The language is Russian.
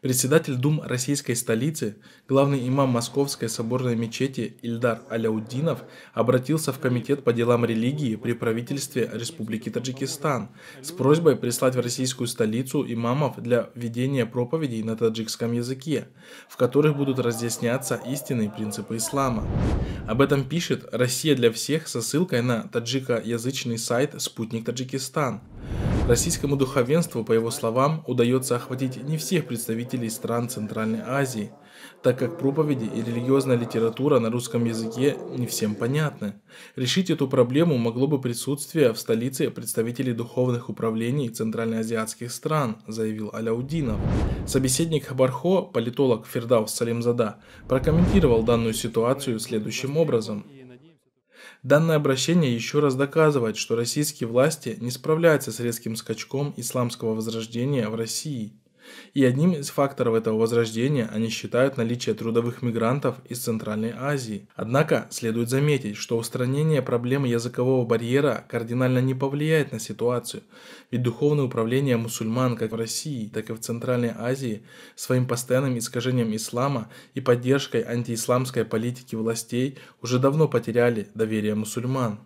Председатель Дум российской столицы, главный имам Московской соборной мечети Ильдар Аляудинов обратился в Комитет по делам религии при правительстве Республики Таджикистан с просьбой прислать в российскую столицу имамов для ведения проповедей на таджикском языке, в которых будут разъясняться истинные принципы ислама. Об этом пишет «Россия для всех» со ссылкой на таджикоязычный сайт «Спутник Таджикистан». Российскому духовенству, по его словам, удается охватить не всех представителей стран Центральной Азии, так как проповеди и религиозная литература на русском языке не всем понятны. Решить эту проблему могло бы присутствие в столице представителей духовных управлений центральноазиатских стран, заявил Аляудинов. Собеседник Хабархо, политолог Фердаус Салимзада, прокомментировал данную ситуацию следующим образом – Данное обращение еще раз доказывает, что российские власти не справляются с резким скачком исламского возрождения в России и одним из факторов этого возрождения они считают наличие трудовых мигрантов из Центральной Азии. Однако следует заметить, что устранение проблемы языкового барьера кардинально не повлияет на ситуацию, ведь духовное управление мусульман как в России, так и в Центральной Азии своим постоянным искажением ислама и поддержкой антиисламской политики властей уже давно потеряли доверие мусульман.